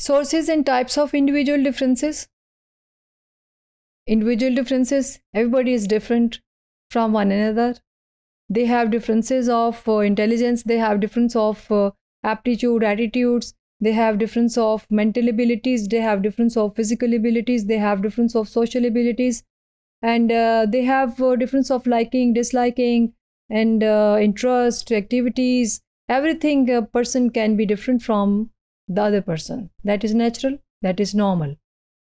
Sources and types of individual differences. Individual differences, everybody is different from one another. They have differences of uh, intelligence, they have difference of uh, aptitude, attitudes, they have difference of mental abilities, they have difference of physical abilities, they have difference of social abilities, and uh, they have uh, difference of liking, disliking, and uh, interest, activities. Everything a person can be different from the other person that is natural that is normal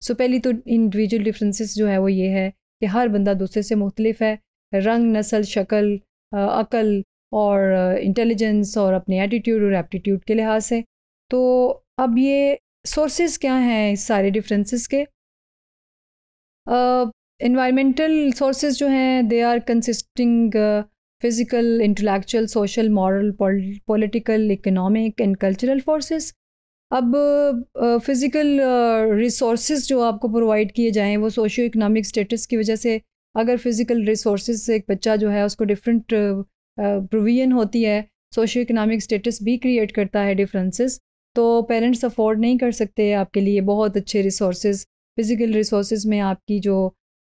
so पहली तो individual differences जो है वो ये है कि हर बंदा दूसरे से मुख्तलिफ है रंग नस्ल शक्ल अकल और इंटेलिजेंस और अपने एटीट्यूड और एप्टीट्यूड के लिहाज से तो अब ये सोर्सेस क्या हैं इस सारे डिफरेंसेस के इन्वायरमेंटल सोर्सेस जो हैं they are consisting physical intellectual social moral political economic and cultural forces अब फ़िज़िकल रिसोर्स जो आपको प्रोवाइड किए जाएँ वो सोशियो इकनॉमिक स्टेटस की वजह से अगर फ़िज़िकल रिसोर्स से एक बच्चा जो है उसको डिफरेंट प्रोविजन होती है सोशियो इकनॉमिक स्टेटस भी क्रिएट करता है डिफरेंसेस तो पेरेंट्स अफोर्ड नहीं कर सकते आपके लिए बहुत अच्छे रिसोर्स फ़िज़िकल रिसोर्स में आपकी जो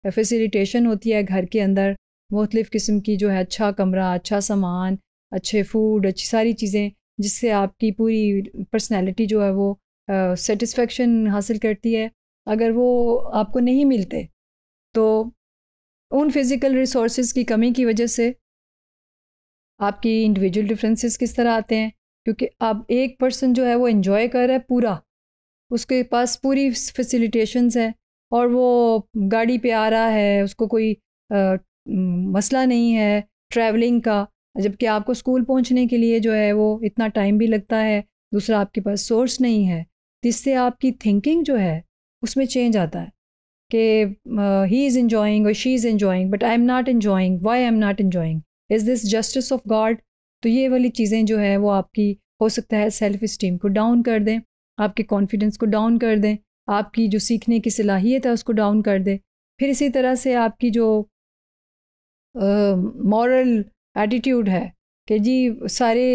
फैसिलिटेशन होती है घर के अंदर मुख्तलिफ़ किस्म की जो है अच्छा कमरा अच्छा सामान अच्छे फूड अच्छी सारी चीज़ें जिससे आपकी पूरी पर्सनैलिटी जो है वो सेटिस्फेक्शन हासिल करती है अगर वो आपको नहीं मिलते तो उन फिज़िकल रिसोर्स की कमी की वजह से आपकी इंडिविजुअल डिफरेंसेस किस तरह आते हैं क्योंकि अब एक पर्सन जो है वो इन्जॉय कर रहा है पूरा उसके पास पूरी फैसिलिटेशंस हैं और वो गाड़ी पे आ रहा है उसको कोई आ, मसला नहीं है ट्रैवलिंग का जबकि आपको स्कूल पहुंचने के लिए जो है वो इतना टाइम भी लगता है दूसरा आपके पास सोर्स नहीं है जिससे आपकी थिंकिंग जो है उसमें चेंज आता है कि ही इज़ इन्जॉइंग और she is enjoying but I am not enjoying why I am not enjoying is this justice of God तो ये वाली चीज़ें जो है वो आपकी हो सकता है सेल्फ इस्टीम को डाउन कर दें आपके कॉन्फिडेंस को डाउन कर दें आपकी जो सीखने की सलाहियत है उसको डाउन कर दें फिर इसी तरह से आपकी जो मॉरल एटीट्यूड है कि जी सारे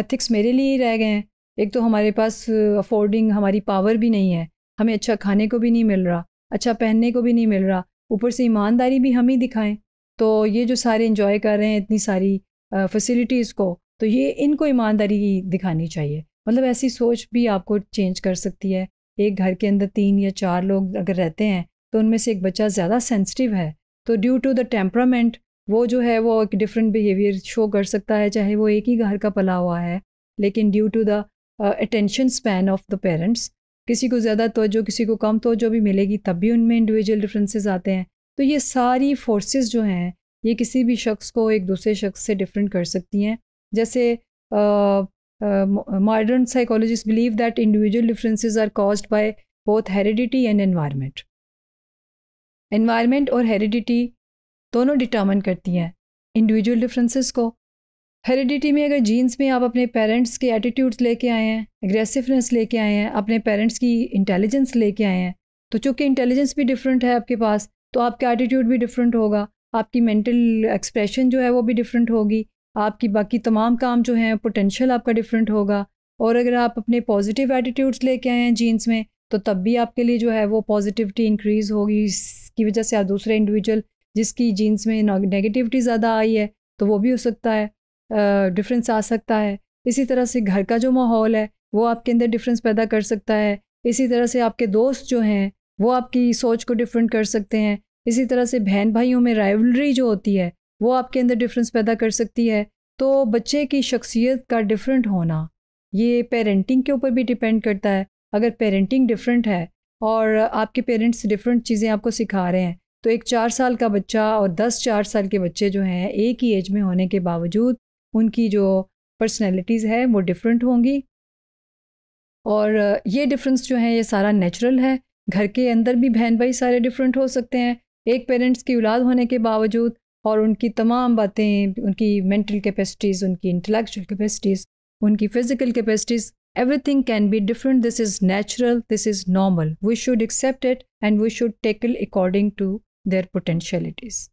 एथिक्स मेरे लिए ही रह गए हैं एक तो हमारे पास अफोर्डिंग हमारी पावर भी नहीं है हमें अच्छा खाने को भी नहीं मिल रहा अच्छा पहनने को भी नहीं मिल रहा ऊपर से ईमानदारी भी हम ही दिखाएं तो ये जो सारे इंजॉय कर रहे हैं इतनी सारी फैसिलिटीज़ को तो ये इनको ईमानदारी दिखानी चाहिए मतलब ऐसी सोच भी आपको चेंज कर सकती है एक घर के अंदर तीन या चार लोग अगर रहते हैं तो उनमें से एक बच्चा ज़्यादा सेंसिटिव है तो ड्यू टू द टेम्परामेंट वो जो है वो एक डिफरेंट बिहेवियर शो कर सकता है चाहे वो एक ही घर का पला हुआ है लेकिन due to the attention span of the parents किसी को ज़्यादा तोजो किसी को कम तोजो भी मिलेगी तब भी उनमें इंडिविजुअल डिफरेंसेस आते हैं तो ये सारी फोर्सेस जो हैं ये किसी भी शख्स को एक दूसरे शख्स से डिफरेंट कर सकती हैं जैसे modern psychologist believe that individual differences are cause by both heredity and environment environment और हेरिडिटी दोनों डिटर्मन करती हैं इंडिविजुअल डिफरेंसेस को हेरिडिटी में अगर जीन्स में आप अपने पेरेंट्स के एटीट्यूड्स लेके आए हैं एग्रेसिवनेस लेके आए हैं अपने पेरेंट्स की इंटेलिजेंस लेके आए हैं तो चूँकि इंटेलिजेंस भी डिफरेंट है आपके पास तो आपका एटीट्यूड भी डिफरेंट होगा आपकी मेंटल एक्सप्रेशन जो है वो भी डिफरेंट होगी आपकी बाकी तमाम काम जो हैं पोटेंशियल आपका डिफरेंट होगा और अगर आप अपने पॉजिटिव एटीट्यूड्स लेके आए हैं जीन्स में तो तब भी आपके लिए जो है वो पॉजिटिविटी इंक्रीज़ होगी इसकी वजह से आप दूसरे इंडिविजुअल जिसकी जीन्स में नेगेटिविटी ज़्यादा आई है तो वो भी हो सकता है डिफरेंस आ सकता है इसी तरह से घर का जो माहौल है वो आपके अंदर डिफरेंस पैदा कर सकता है इसी तरह से आपके दोस्त जो हैं वो आपकी सोच को डिफरेंट कर सकते हैं इसी तरह से बहन भाइयों में राइवलरी जो होती है वो आपके अंदर डिफरेंस पैदा कर सकती है तो बच्चे की शख्सियत का डिफरेंट होना ये पेरेंटिंग के ऊपर भी डिपेंड करता है अगर पेरेंटिंग डिफरेंट है और आपके पेरेंट्स डिफरेंट चीज़ें आपको सिखा रहे हैं तो एक चार साल का बच्चा और दस चार साल के बच्चे जो हैं एक ही एज में होने के बावजूद उनकी जो पर्सनैलिटीज़ है वो डिफरेंट होंगी और ये डिफरेंस जो है ये सारा नेचुरल है घर के अंदर भी बहन भाई सारे डिफरेंट हो सकते हैं एक पेरेंट्स की औलाद होने के बावजूद और उनकी तमाम बातें उनकी मेंटल कैपेसिटीज़ उनकी इंटेलेक्चुअल कैपेसिटीज़ उनकी physical capacities everything can be different this is natural this is normal we should accept it and we should tackle according to their potentialities.